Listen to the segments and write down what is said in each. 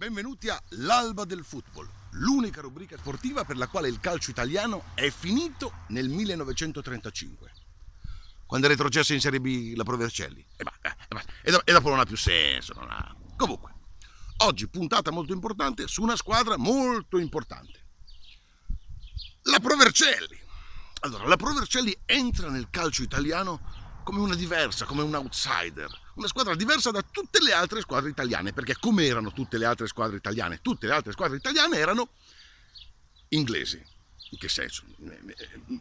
Benvenuti a L'alba del football, l'unica rubrica sportiva per la quale il calcio italiano è finito nel 1935. Quando è retrocessa in Serie B la Provercelli. Eh, eh, e, basta, e, basta. e, dopo, e dopo non ha più senso. Ha... Comunque, oggi puntata molto importante su una squadra molto importante. La Provercelli. Allora, la Provercelli entra nel calcio italiano come una diversa, come un outsider, una squadra diversa da tutte le altre squadre italiane, perché come erano tutte le altre squadre italiane? Tutte le altre squadre italiane erano inglesi. In che senso?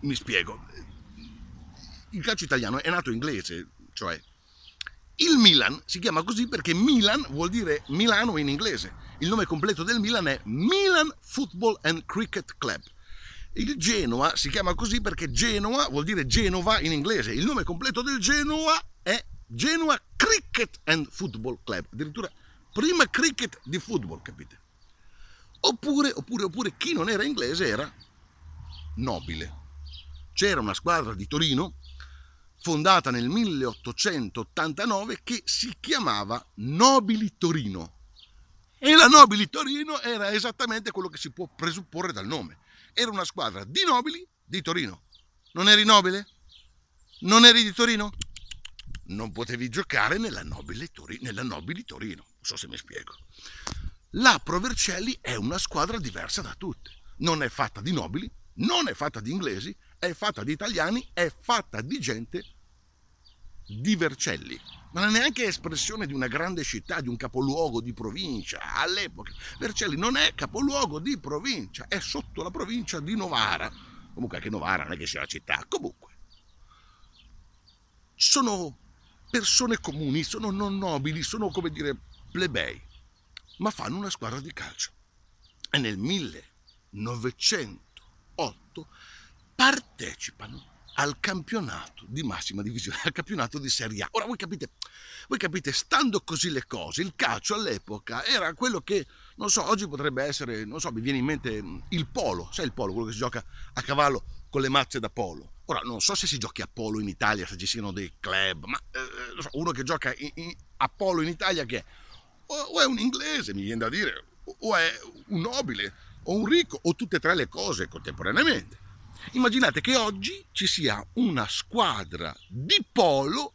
Mi spiego. Il calcio italiano è nato inglese, cioè il Milan si chiama così perché Milan vuol dire Milano in inglese. Il nome completo del Milan è Milan Football and Cricket Club il Genoa si chiama così perché Genoa vuol dire Genova in inglese. Il nome completo del Genoa è Genoa Cricket and Football Club. Addirittura prima cricket di football, capite? Oppure, oppure, oppure chi non era inglese era nobile. C'era una squadra di Torino fondata nel 1889 che si chiamava Nobili Torino. E la Nobili Torino era esattamente quello che si può presupporre dal nome era una squadra di nobili di Torino. Non eri nobile? Non eri di Torino? Non potevi giocare nella nobile, Tori- nella nobile Torino. Non so se mi spiego. La Provercelli è una squadra diversa da tutte. Non è fatta di nobili, non è fatta di inglesi, è fatta di italiani, è fatta di gente di Vercelli non è neanche espressione di una grande città, di un capoluogo di provincia. All'epoca Vercelli non è capoluogo di provincia, è sotto la provincia di Novara. Comunque anche Novara non è che sia una città, comunque. Sono persone comuni, sono non nobili, sono come dire plebei, ma fanno una squadra di calcio. E nel 1908 partecipano al campionato di massima divisione, al campionato di Serie A. Ora voi capite, voi capite, stando così le cose, il calcio all'epoca era quello che, non so, oggi potrebbe essere, non so, mi viene in mente mm, il polo, sai il polo, quello che si gioca a cavallo con le mazze da polo. Ora non so se si giochi a polo in Italia, se ci siano dei club, ma eh, eh so, uno che gioca in, in, a polo in Italia che è? O, o è un inglese, mi viene da dire, o è un nobile, o un ricco, o tutte e tre le cose contemporaneamente. Immaginate che oggi ci sia una squadra di polo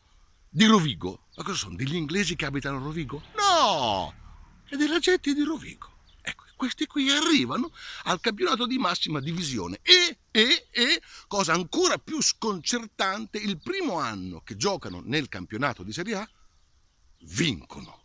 di Rovigo. Ma cosa sono? Degli inglesi che abitano a Rovigo? No! È della gente di Rovigo. Ecco, questi qui arrivano al campionato di massima divisione e, e, e, cosa ancora più sconcertante, il primo anno che giocano nel campionato di Serie A, vincono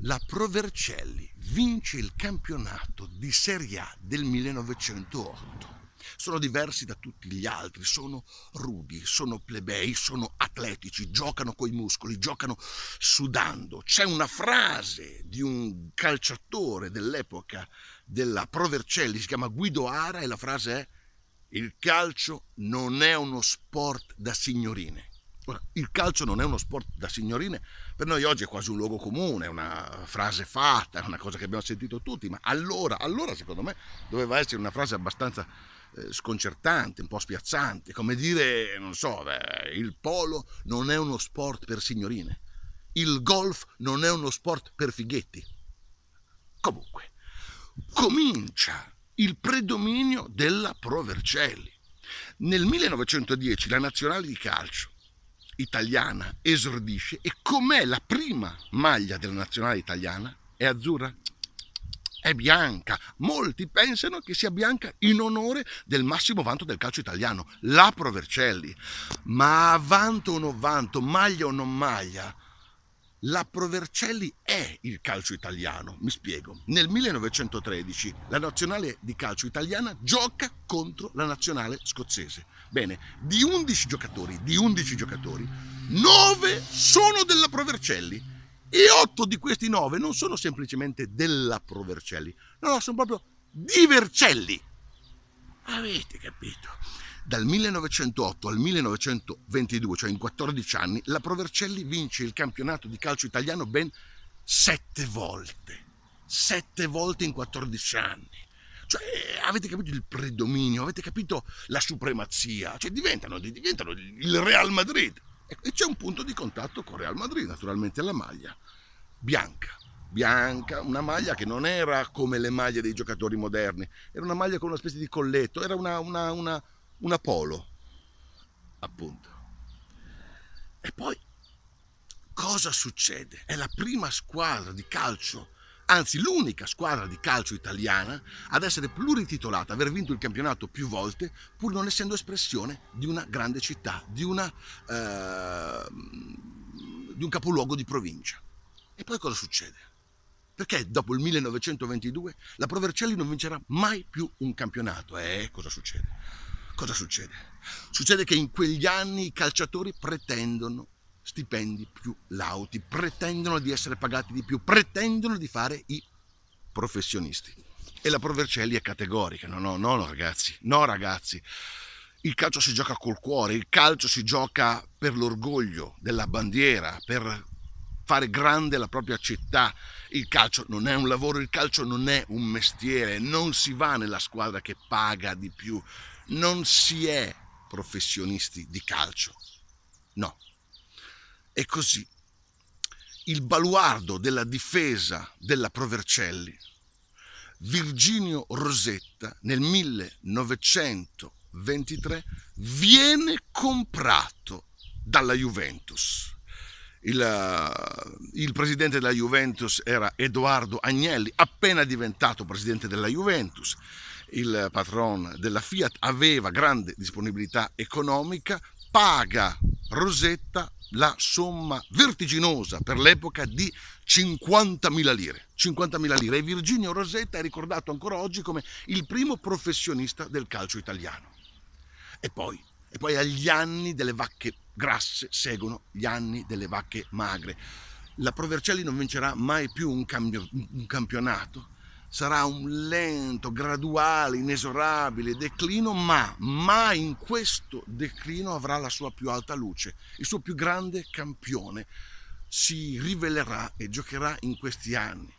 la Provercelli vince il campionato di Serie A del 1908. Sono diversi da tutti gli altri, sono rudi, sono plebei, sono atletici, giocano coi muscoli, giocano sudando. C'è una frase di un calciatore dell'epoca della Provercelli, si chiama Guido Ara e la frase è il calcio non è uno sport da signorine il calcio non è uno sport da signorine, per noi oggi è quasi un luogo comune, è una frase fatta, è una cosa che abbiamo sentito tutti, ma allora, allora secondo me doveva essere una frase abbastanza eh, sconcertante, un po' spiazzante, come dire, non so, beh, il polo non è uno sport per signorine, il golf non è uno sport per fighetti. Comunque, comincia il predominio della Pro Vercelli. Nel 1910 la nazionale di calcio italiana esordisce e com'è la prima maglia della nazionale italiana? È azzurra? È bianca. Molti pensano che sia bianca in onore del massimo vanto del calcio italiano, la Provercelli. Ma vanto o non vanto, maglia o non maglia, la L'Approvercelli è il calcio italiano, mi spiego. Nel 1913 la nazionale di calcio italiana gioca contro la nazionale scozzese. Bene, di 11 giocatori, di 11 giocatori, 9 sono dell'Approvercelli e 8 di questi 9 non sono semplicemente della dell'Approvercelli, no, no, sono proprio di Vercelli. Avete capito? Dal 1908 al 1922, cioè in 14 anni, la Provercelli vince il campionato di calcio italiano ben sette volte. Sette volte in 14 anni. Cioè, avete capito il predominio, avete capito la supremazia, cioè diventano, diventano il Real Madrid. E c'è un punto di contatto con Real Madrid, naturalmente la maglia bianca bianca, una maglia che non era come le maglie dei giocatori moderni, era una maglia con una specie di colletto, era una, una, una, una polo, appunto. E poi cosa succede? È la prima squadra di calcio, anzi l'unica squadra di calcio italiana ad essere plurititolata, aver vinto il campionato più volte, pur non essendo espressione di una grande città, di, una, eh, di un capoluogo di provincia. E poi cosa succede? Perché dopo il 1922 la Provercelli non vincerà mai più un campionato? eh, cosa succede? Cosa succede? Succede che in quegli anni i calciatori pretendono stipendi più lauti, pretendono di essere pagati di più, pretendono di fare i professionisti. E la Provercelli è categorica, no, no, no, no ragazzi, no ragazzi. Il calcio si gioca col cuore, il calcio si gioca per l'orgoglio della bandiera, per fare grande la propria città. Il calcio non è un lavoro, il calcio non è un mestiere, non si va nella squadra che paga di più, non si è professionisti di calcio. No. E così il baluardo della difesa della Provercelli, Virginio Rosetta, nel 1923 viene comprato dalla Juventus. Il, eh, il, presidente della Juventus era Edoardo Agnelli, appena diventato presidente della Juventus il patron della Fiat aveva grande disponibilità economica, paga Rosetta la somma vertiginosa per l'epoca di 50.000 lire. 50.000 lire. E Virginio Rosetta è ricordato ancora oggi come il primo professionista del calcio italiano. E poi, e poi agli anni delle vacche grasse seguono gli anni delle vacche magre. La Provercelli non vincerà mai più un, cambio, un campionato sarà un lento, graduale, inesorabile declino, ma mai in questo declino avrà la sua più alta luce, il suo più grande campione si rivelerà e giocherà in questi anni.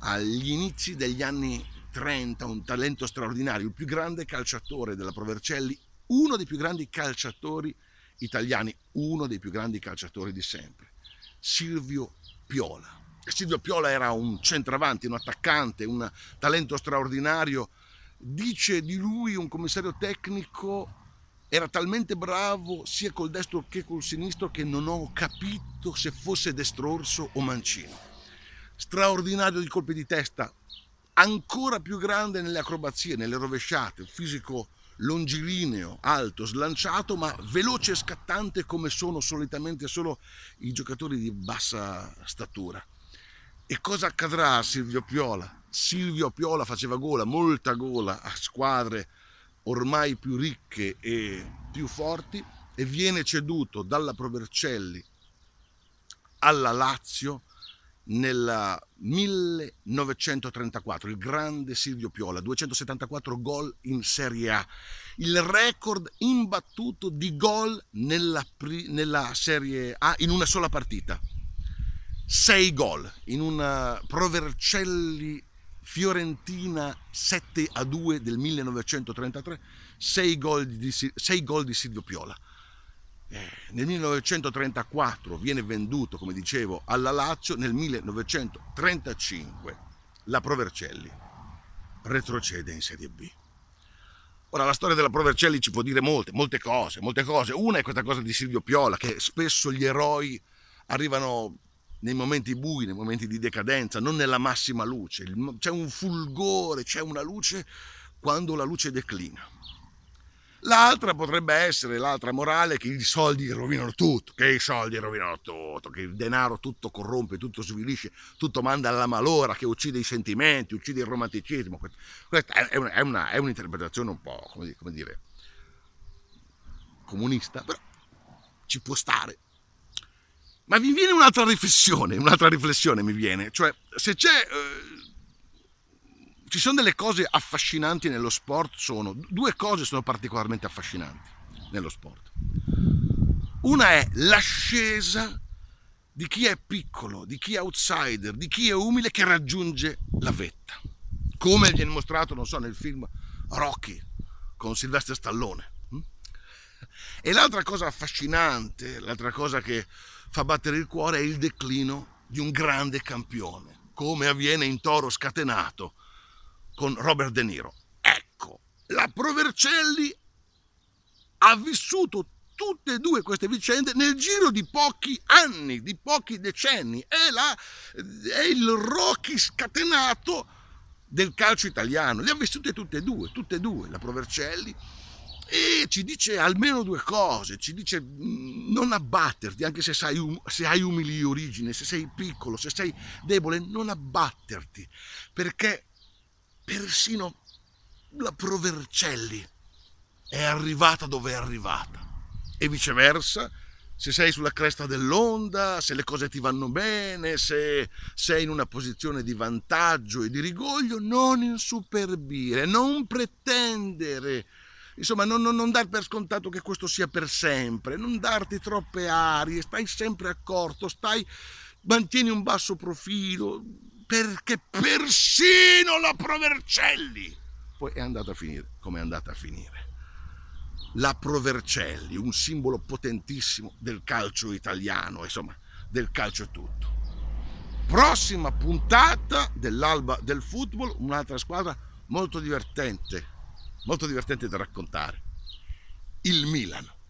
Agli inizi degli anni 30, un talento straordinario, il più grande calciatore della Provercelli, uno dei più grandi calciatori italiani, uno dei più grandi calciatori di sempre, Silvio Piola. Silvio Piola era un centravanti, un attaccante, un talento straordinario. Dice di lui un commissario tecnico era talmente bravo sia col destro che col sinistro che non ho capito se fosse destrorso o mancino. Straordinario di colpi di testa, ancora più grande nelle acrobazie, nelle rovesciate, fisico longilineo, alto, slanciato, ma veloce e scattante come sono solitamente solo i giocatori di bassa statura. E cosa accadrà a Silvio Piola? Silvio Piola faceva gola, molta gola a squadre ormai più ricche e più forti e viene ceduto dalla Provercelli alla Lazio nel 1934, il grande Silvio Piola, 274 gol in Serie A, il record imbattuto di gol nella, nella Serie A in una sola partita. 6 gol in una eh, Provercelli Fiorentina 7 a 2 del 1933, 6 gol di, gol di Silvio Piola. Eh, nel 1934 viene venduto, come dicevo, alla Lazio, nel 1935 la Provercelli retrocede in Serie B. Ora, la storia della Provercelli ci può dire molte, molte cose, molte cose. Una è questa cosa di Silvio Piola, che spesso gli eroi arrivano nei momenti bui, nei momenti di decadenza, non nella massima luce. C'è un fulgore, c'è una luce quando la luce declina. L'altra potrebbe essere l'altra morale che i soldi rovinano tutto, che i soldi rovinano tutto, che il denaro tutto corrompe, tutto svilisce, tutto manda alla malora, che uccide i sentimenti, uccide il romanticismo. Questa è, una, è, una, è un'interpretazione un po', come dire, come dire comunista, però ci può stare. Ma vi viene un'altra riflessione, un'altra riflessione mi viene, cioè se c'è... Eh, ci sono delle cose affascinanti nello sport, sono due cose sono particolarmente affascinanti nello sport. Una è l'ascesa di chi è piccolo, di chi è outsider, di chi è umile che raggiunge la vetta. Come viene mostrato, non so, nel film Rocky con Sylvester Stallone. Hm? E l'altra cosa affascinante, l'altra cosa che fa battere il cuore è il declino di un grande campione, come avviene in Toro scatenato con Robert De Niro. Ecco, la Provercelli ha vissuto tutte e due queste vicende nel giro di pochi anni, di pochi decenni. È, la, è il Rocky scatenato del calcio italiano. Le ha vissute tutte e due, tutte e due, la Provercelli ci dice almeno due cose, ci dice mm, non abbatterti, anche se, sai, um, se hai umili origini, se sei piccolo, se sei debole, non abbatterti, perché persino la Provercelli è arrivata dove è arrivata e viceversa se sei sulla cresta dell'onda, se le cose ti vanno bene, se sei in una posizione di vantaggio e di rigoglio, non insuperbire, non pretendere Insomma, non, non, non dar per scontato che questo sia per sempre, non darti troppe arie, stai sempre accorto, stai, mantieni un basso profilo, perché persino la Provercelli poi è andata a finire come è andata a finire. La Provercelli, un simbolo potentissimo del calcio italiano, insomma, del calcio tutto. Prossima puntata dell'alba del football, un'altra squadra molto divertente, molto divertente da raccontare. Il Milano.